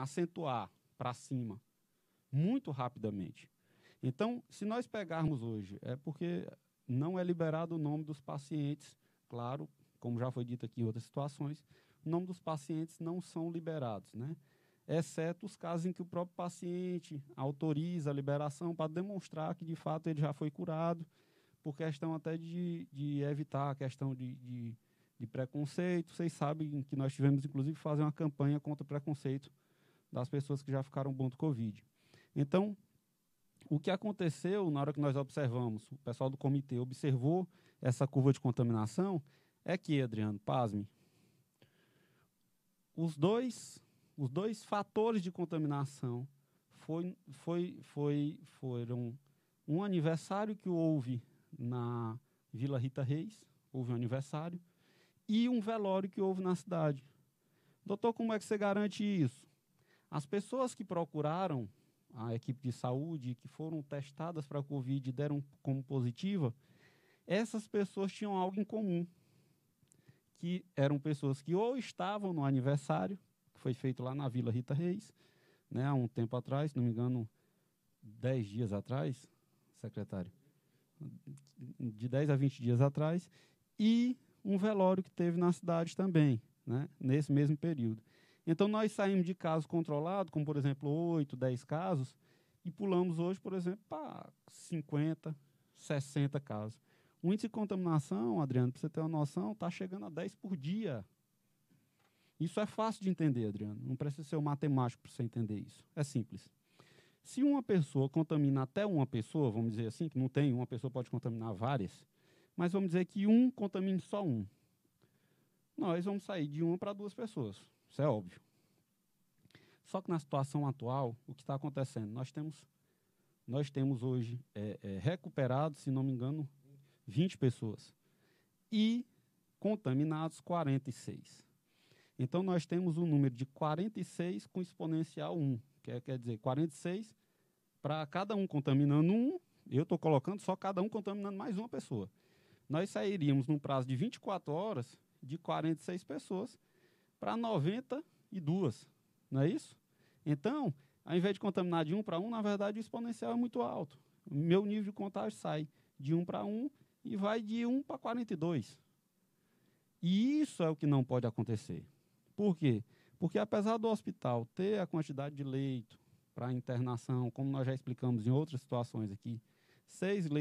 acentuar para cima muito rapidamente. Então, se nós pegarmos hoje, é porque não é liberado o nome dos pacientes, claro, como já foi dito aqui em outras situações, o nome dos pacientes não são liberados, né? Exceto os casos em que o próprio paciente autoriza a liberação para demonstrar que de fato ele já foi curado, por questão até de, de evitar a questão de, de, de preconceito. Vocês sabem que nós tivemos, inclusive, fazer uma campanha contra o preconceito das pessoas que já ficaram bom do Covid. Então, o que aconteceu na hora que nós observamos, o pessoal do comitê observou essa curva de contaminação, é que, Adriano, pasme, os dois, os dois fatores de contaminação foi, foi, foi, foram um aniversário que houve na Vila Rita Reis, houve um aniversário, e um velório que houve na cidade. Doutor, como é que você garante isso? As pessoas que procuraram a equipe de saúde, que foram testadas para a Covid e deram como positiva, essas pessoas tinham algo em comum, que eram pessoas que ou estavam no aniversário, que foi feito lá na Vila Rita Reis, né, há um tempo atrás, se não me engano, dez dias atrás, secretário, de 10 a 20 dias atrás, e um velório que teve na cidade também, né, nesse mesmo período. Então, nós saímos de casos controlados, como, por exemplo, 8, 10 casos, e pulamos hoje, por exemplo, para 50, 60 casos. O índice de contaminação, Adriano, para você ter uma noção, está chegando a 10 por dia. Isso é fácil de entender, Adriano. Não precisa ser um matemático para você entender isso. É simples. Se uma pessoa contamina até uma pessoa, vamos dizer assim, que não tem, uma pessoa pode contaminar várias, mas vamos dizer que um contamine só um nós vamos sair de uma para duas pessoas. Isso é óbvio. Só que na situação atual, o que está acontecendo? Nós temos, nós temos hoje é, é, recuperado, se não me engano, 20 pessoas. E contaminados, 46. Então, nós temos um número de 46 com exponencial 1, que é, quer dizer, 46 para cada um contaminando um, eu estou colocando só cada um contaminando mais uma pessoa. Nós sairíamos num prazo de 24 horas de 46 pessoas para 92, não é isso? Então, ao invés de contaminar de 1 para 1, na verdade o exponencial é muito alto. meu nível de contágio sai de 1 para 1 e vai de 1 para 42. E isso é o que não pode acontecer. Por quê? Porque apesar do hospital ter a quantidade de leito para internação, como nós já explicamos em outras situações aqui, seis leitos